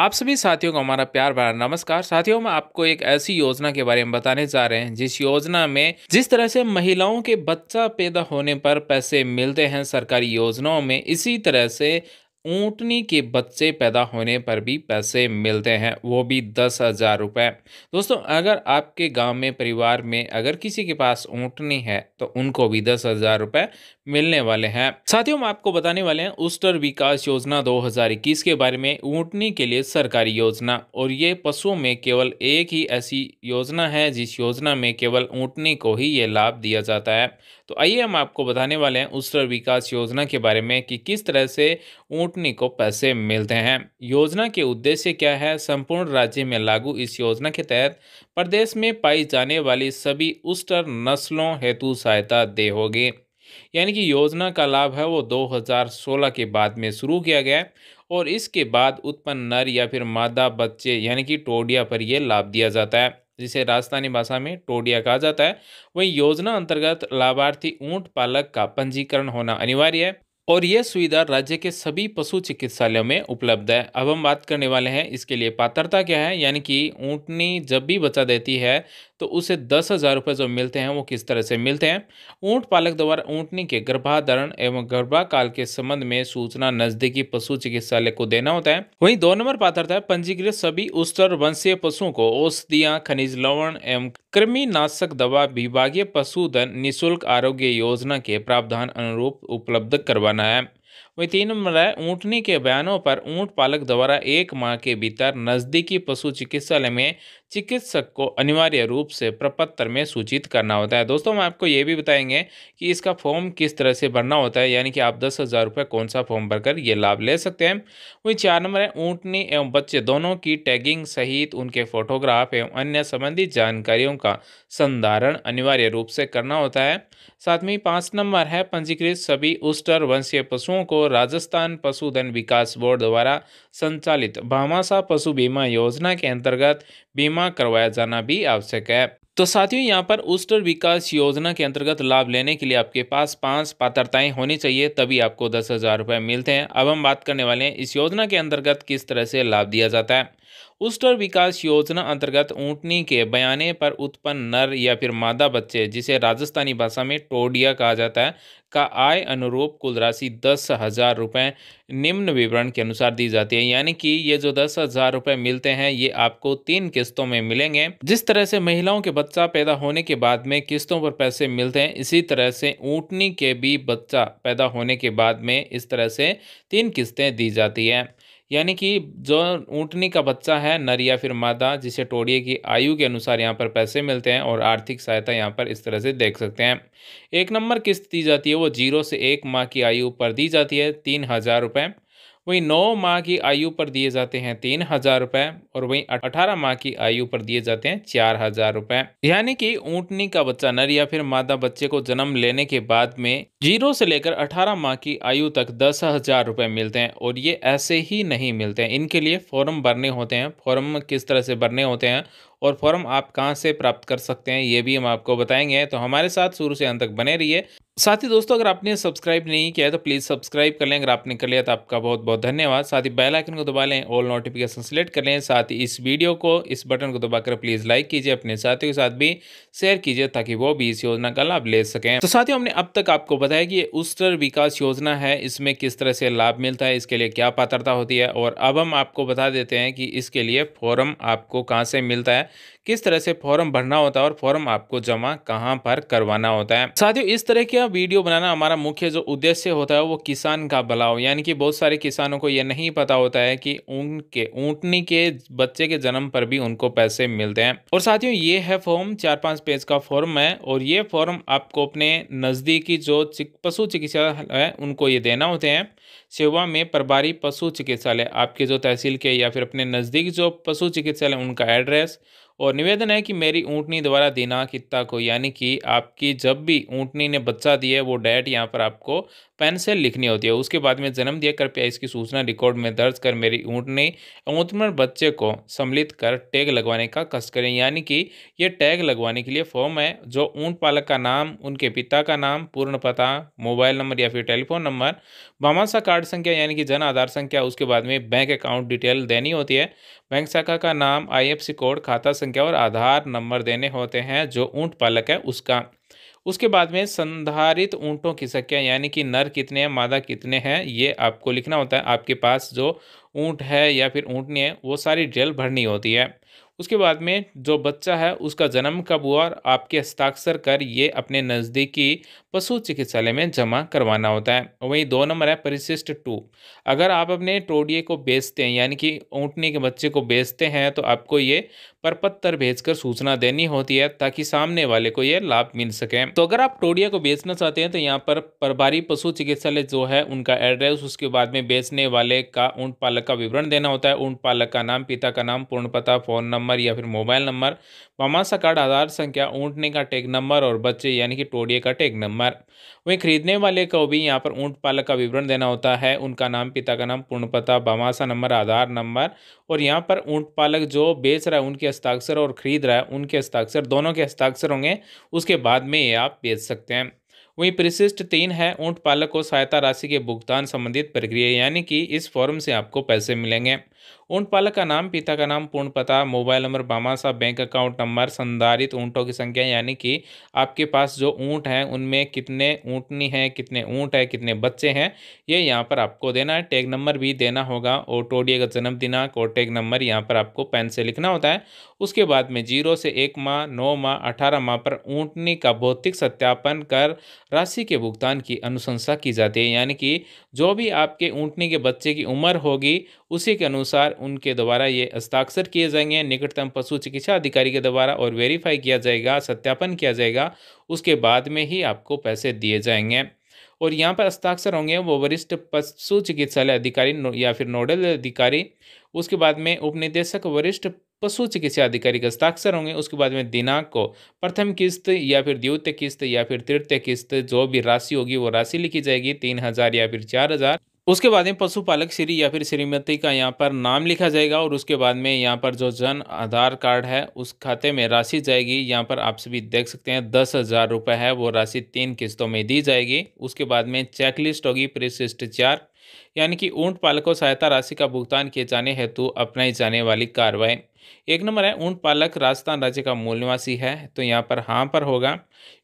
आप सभी साथियों को हमारा प्यार भरा नमस्कार साथियों में आपको एक ऐसी योजना के बारे में बताने जा रहे हैं जिस योजना में जिस तरह से महिलाओं के बच्चा पैदा होने पर पैसे मिलते हैं सरकारी योजनाओं में इसी तरह से ऊँटनी के बच्चे पैदा होने पर भी पैसे मिलते हैं वो भी दस हज़ार रुपये दोस्तों अगर आपके गांव में परिवार में अगर किसी के पास ऊँटनी है तो उनको भी दस हज़ार रुपये मिलने वाले हैं साथियों हम आपको बताने वाले हैं उस्टर विकास योजना 2021 के बारे में ऊँटनी के लिए सरकारी योजना और ये पशुओं में केवल एक ही ऐसी योजना है जिस योजना में केवल ऊँटनी को ही ये लाभ दिया जाता है तो आइए हम आपको बताने वाले हैं उस्टर विकास योजना के बारे में कि किस तरह से ऊँट स्पुटनिक को पैसे मिलते हैं योजना के उद्देश्य क्या है संपूर्ण राज्य में लागू इस योजना के तहत प्रदेश में पाई जाने वाली सभी उस्टर नस्लों हेतु सहायता दे होगी यानी कि योजना का लाभ है वो 2016 के बाद में शुरू किया गया और इसके बाद उत्पन्न नर या फिर मादा बच्चे यानी कि टोडिया पर यह लाभ दिया जाता है जिसे राजस्थानी भाषा में टोडिया कहा जाता है वही योजना अंतर्गत लाभार्थी ऊंट पालक का पंजीकरण होना अनिवार्य है और यह सुविधा राज्य के सभी पशु चिकित्सालयों में उपलब्ध है अब हम बात करने वाले हैं इसके लिए पात्रता क्या है यानी कि ऊँटनी जब भी बच्चा देती है तो उसे दस हज़ार रुपये जो मिलते हैं वो किस तरह से मिलते हैं ऊँट पालक द्वारा ऊँटनी के गर्भाधारण एवं गर्भाकाल के संबंध में सूचना नज़दीकी पशु चिकित्सालय को देना होता है वहीं दो नंबर पात्रता पंजीकृत सभी उस्तर वंशीय पशुओं को औषधियाँ खनिज लवण एवं कृमिनाशक दवा विभागीय पशुधन निःशुल्क आरोग्य योजना के प्रावधान अनुरूप उपलब्ध करवाना बनाया वही तीन नंबर है ऊँटनी के बयानों पर ऊँट पालक द्वारा एक माह के भीतर नज़दीकी पशु चिकित्सालय में चिकित्सक को अनिवार्य रूप से प्रपत्र में सूचित करना होता है दोस्तों हम आपको ये भी बताएंगे कि इसका फॉर्म किस तरह से भरना होता है यानी कि आप दस हज़ार रुपये कौन सा फॉर्म भरकर ये लाभ ले सकते हैं वहीं चार नंबर है ऊँटनी एवं बच्चे दोनों की टैगिंग सहित उनके फोटोग्राफ एवं अन्य संबंधी जानकारियों का संधारण अनिवार्य रूप से करना होता है साथ में पाँच नंबर है पंजीकृत सभी उस्टर वंशीय पशुओं को राजस्थान पशुधन विकास बोर्ड द्वारा संचालित भामाशा पशु बीमा योजना के अंतर्गत बीमा जमा करवाया जाना भी आवश्यक है तो साथियों यहाँ पर उस्टर विकास योजना के अंतर्गत लाभ लेने के लिए आपके पास पांच पात्रताएं होनी चाहिए तभी आपको दस हज़ार रुपये मिलते हैं अब हम बात करने वाले हैं इस योजना के अंतर्गत किस तरह से लाभ दिया जाता है उस्टर विकास योजना अंतर्गत ऊँटनी के बयाने पर उत्पन्न नर या फिर मादा बच्चे जिसे राजस्थानी भाषा में टोडिया कहा जाता है का आय अनुरूप कुल राशि दस हज़ार रुपये निम्न विवरण के अनुसार दी जाती है यानी कि ये जो दस हज़ार रुपये मिलते हैं ये आपको तीन किस्तों में मिलेंगे जिस तरह से महिलाओं के बच्चा पैदा होने के बाद में किस्तों पर पैसे मिलते हैं इसी तरह से ऊँटनी के भी बच्चा पैदा होने के बाद में इस तरह से तीन किस्तें दी जाती है यानी कि जो ऊँटनी का बच्चा है नर या फिर मादा जिसे टोड़िए की आयु के अनुसार यहाँ पर पैसे मिलते हैं और आर्थिक सहायता यहाँ पर इस तरह से देख सकते हैं एक नंबर किस्त दी जाती है वो जीरो से एक माह की आयु पर दी जाती है तीन हज़ार रुपये वहीं नौ माह की आयु पर दिए जाते हैं तीन हजार रुपए और वहीं अठारह माह की आयु पर दिए जाते हैं चार हजार रुपए यानी कि ऊँटनी का बच्चा नर या फिर मादा बच्चे को जन्म लेने के बाद में जीरो से लेकर अठारह माह की आयु तक दस हजार रुपए मिलते हैं और ये ऐसे ही नहीं मिलते हैं इनके लिए फॉर्म भरने होते हैं फॉर्म किस तरह से भरने होते हैं और फॉर्म आप कहाँ से प्राप्त कर सकते हैं ये भी हम आपको बताएंगे तो हमारे साथ शुरू से अंत तक बने रहिए साथ ही दोस्तों अगर आपने सब्सक्राइब नहीं किया है तो प्लीज़ सब्सक्राइब कर लें अगर आपने कर लिया तो आपका बहुत बहुत धन्यवाद साथ ही बेल आइकन को दबा लें ऑल नोटिफिकेशन सेलेक्ट कर लें साथ ही इस वीडियो को इस बटन को दबाकर प्लीज़ लाइक कीजिए अपने साथियों के साथ भी शेयर कीजिए ताकि वो भी इस योजना का लाभ ले सकें तो साथियों हमने अब तक आपको बताया कि ये उस्टर विकास योजना है इसमें किस तरह से लाभ मिलता है इसके लिए क्या पात्रता होती है और अब हम आपको बता देते हैं कि इसके लिए फॉर्म आपको कहाँ से मिलता है किस तरह से फॉर्म भरना होता है और फॉर्म आपको जमा कहाँ पर करवाना होता है साथियों इस तरह के दोस्तों वीडियो बनाना हमारा मुख्य जो उद्देश्य होता है वो किसान का भला हो यानी कि बहुत सारे किसानों को ये नहीं पता होता है कि उनके ऊँटनी के बच्चे के जन्म पर भी उनको पैसे मिलते हैं और साथियों ये है फॉर्म चार पांच पेज का फॉर्म है और ये फॉर्म आपको अपने नज़दीकी जो चिक, पशु चिकित्सा है उनको ये देना होते हैं सेवा में प्रभारी पशु चिकित्सालय आपके जो तहसील के या फिर अपने नज़दीक जो पशु चिकित्सालय उनका एड्रेस और निवेदन है कि मेरी ऊँटनी द्वारा दीना कित्ता को यानी कि आपकी जब भी ऊँटनी ने बच्चा दिया वो डेट यहाँ पर आपको पेन से लिखनी होती है उसके बाद में जन्म दिया कृपया इसकी सूचना रिकॉर्ड में दर्ज कर मेरी ऊँटनी ऊँटमर बच्चे को सम्मिलित कर टैग लगवाने का कष्ट करें यानी कि ये टैग लगवाने के लिए फॉर्म है जो ऊँट पालक का नाम उनके पिता का नाम पूर्ण पता मोबाइल नंबर या फिर टेलीफोन नंबर भामाशा कार्ड संख्या यानी कि जन आधार संख्या उसके बाद में बैंक अकाउंट डिटेल देनी होती है बैंक शाखा का नाम आई कोड खाता संख्या और आधार नंबर देने होते हैं जो ऊँट पालक है उसका उसके बाद में संधारित ऊँटों की संख्या यानी कि नर कितने हैं मादा कितने हैं ये आपको लिखना होता है आपके पास जो ऊँट है या फिर ऊँटनी है वो सारी डिटेल भरनी होती है उसके बाद में जो बच्चा है उसका जन्म कब हुआ और आपके हस्ताक्षर कर ये अपने नज़दीकी पशु चिकित्सालय में जमा करवाना होता है वहीं दो नंबर है परिशिष्ट टू अगर आप अपने टोडिए को बेचते हैं यानी कि ऊँटने के बच्चे को बेचते हैं तो आपको ये भेज भेजकर सूचना देनी होती है ताकि सामने वाले को ये लाभ मिल सके तो अगर आप टोडिया को बेचना चाहते हैं तो यहाँ पर प्रभारी पशु चिकित्सालय जो है उनका एड्रेस उसके बाद में बेचने वाले का ऊँट पालक का विवरण देना होता है ऊँट पालक का नाम पिता का नाम पूर्ण पता फ़ोन नंबर नंबर या फिर mobile number Bhamashah card Aadhaar संख्या ऊँटने का टैग नंबर और बच्चे यानी कि टोडिए का टैग नंबर वहीं खरीदने वाले को भी यहाँ पर ऊँट पालक का विवरण देना होता है उनका नाम पिता का नाम पूर्ण पता बामासा नंबर आधार नंबर और यहाँ पर ऊँट पालक जो बेच रहा है उनके हस्ताक्षर और खरीद रहा है उनके हस्ताक्षर दोनों के हस्ताक्षर होंगे उसके बाद में ये आप बेच सकते हैं वहीं परिशिष्ट तीन है ऊँट पालक को सहायता राशि के भुगतान संबंधित प्रक्रिया यानी कि इस फॉर्म से आपको पैसे मिलेंगे ऊँट पालक का नाम पिता का नाम पूर्ण पता mobile number Bhamashah bank account number संधारित ऊँटों की संख्या यानी कि आपके पास जो ऊँट हैं उनमें कितने ऊँटनी हैं कितने ऊँट है कितने बच्चे हैं ये यहाँ पर आपको देना है टैग नंबर भी देना होगा और टोडिया का जन्म दिनांक और टैग नंबर यहाँ पर आपको पेन से लिखना होता है उसके बाद में जीरो से एक माह नौ माह अठारह माह पर ऊँटनी का भौतिक सत्यापन कर राशि के भुगतान की अनुशंसा की जाती है यानी कि जो भी आपके ऊँटनी के बच्चे की उम्र होगी उसी के अनुसार अनुसार उनके द्वारा ये हस्ताक्षर किए जाएंगे निकटतम पशु चिकित्सा अधिकारी के द्वारा और वेरीफाई किया जाएगा सत्यापन किया जाएगा उसके बाद में ही आपको पैसे दिए जाएंगे और यहाँ पर हस्ताक्षर होंगे वो वरिष्ठ पशु चिकित्सालय अधिकारी या फिर नोडल अधिकारी उसके बाद में उपनिदेशक वरिष्ठ पशु चिकित्सा अधिकारी के हस्ताक्षर होंगे उसके बाद में दिनांक को प्रथम किस्त या फिर द्वितीय किस्त या फिर तृतीय किस्त जो भी राशि होगी वो राशि लिखी जाएगी तीन हज़ार या फिर चार हज़ार उसके बाद में पशुपालक श्री या फिर श्रीमती का यहाँ पर नाम लिखा जाएगा और उसके बाद में यहाँ पर जो जन आधार कार्ड है उस खाते में राशि जाएगी यहाँ पर आप सभी देख सकते हैं दस हज़ार रुपये है वो राशि तीन किस्तों में दी जाएगी उसके बाद में चेकलिस्ट होगी चार यानी कि ऊँट पालकों सहायता राशि का भुगतान किए जाने हेतु अपनाई जाने वाली कार्रवाई एक नंबर है ऊँट पालक राजस्थान राज्य का मूल निवासी है तो यहाँ पर हाँ पर होगा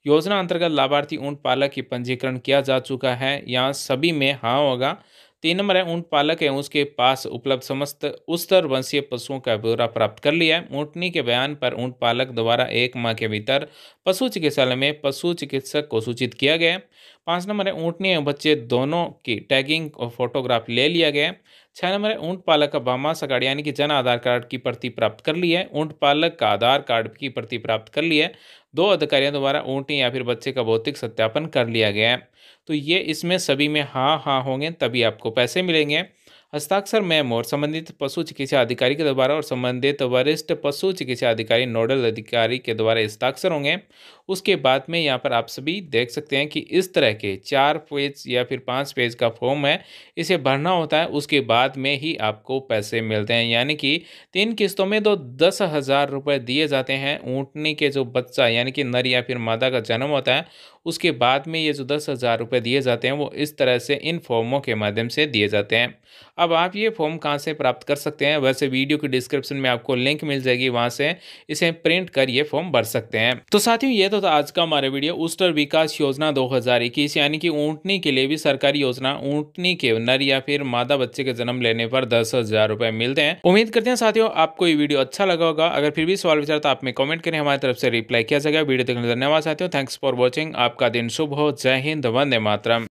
योजना अंतर्गत लाभार्थी ऊँट पालक की पंजीकरण किया जा चुका है यहाँ सभी में हाँ होगा तीन नंबर है ऊँट पालक है उसके पास उपलब्ध समस्त उत्तर वंशीय पशुओं का ब्यौरा प्राप्त कर लिया है ऊँटनी के बयान पर ऊंट पालक द्वारा एक माह के भीतर पशु चिकित्सालय में पशु चिकित्सक को सूचित किया गया पाँच नंबर है ऊँटनी बच्चे दोनों की टैगिंग और फोटोग्राफ ले लिया गया छः नंबर है ऊँट पालक का बामा कार्ड यानी कि जन आधार कार्ड की प्रति प्राप्त कर ली है ऊँट पालक का आधार कार्ड की प्रति प्राप्त कर ली है दो अधिकारियों द्वारा ऊँट या फिर बच्चे का भौतिक सत्यापन कर लिया गया है तो ये इसमें सभी में हाँ हाँ होंगे तभी आपको पैसे मिलेंगे हस्ताक्षर मैम और संबंधित पशु चिकित्सा अधिकारी के द्वारा और संबंधित वरिष्ठ पशु चिकित्सा अधिकारी नोडल अधिकारी के द्वारा हस्ताक्षर होंगे उसके बाद में यहाँ पर आप सभी देख सकते हैं कि इस तरह के चार पेज या फिर पाँच पेज का फॉर्म है इसे भरना होता है उसके बाद में ही आपको पैसे मिलते हैं यानी कि तीन किस्तों में तो दस हज़ार रुपये दिए जाते हैं ऊँटनी के जो बच्चा यानी कि नर या फिर मादा का जन्म होता है उसके बाद में ये जो दस हज़ार रुपये दिए जाते हैं वो इस तरह से इन फॉर्मों के माध्यम से दिए जाते हैं अब आप ये फॉर्म कहाँ से प्राप्त कर सकते हैं वैसे वीडियो के डिस्क्रिप्शन में आपको लिंक मिल जाएगी वहाँ से इसे प्रिंट कर ये फॉर्म भर सकते हैं तो साथियों ये तो, आज का हमारा वीडियो उस्टर विकास योजना 2021 यानी कि ऊँटनी के लिए भी सरकारी योजना ऊँटनी के नर या फिर मादा बच्चे के जन्म लेने पर दस हजार रुपए मिलते हैं उम्मीद करते हैं साथियों आपको ये वीडियो अच्छा लगा होगा अगर फिर भी सवाल विचार तो आप में कमेंट करें हमारी तरफ से रिप्लाई किया जाएगा वीडियो देखने धन्यवाद साथियों थैंक्स फॉर वॉचिंग आपका दिन शुभ हो जय हिंद वंदे मातरम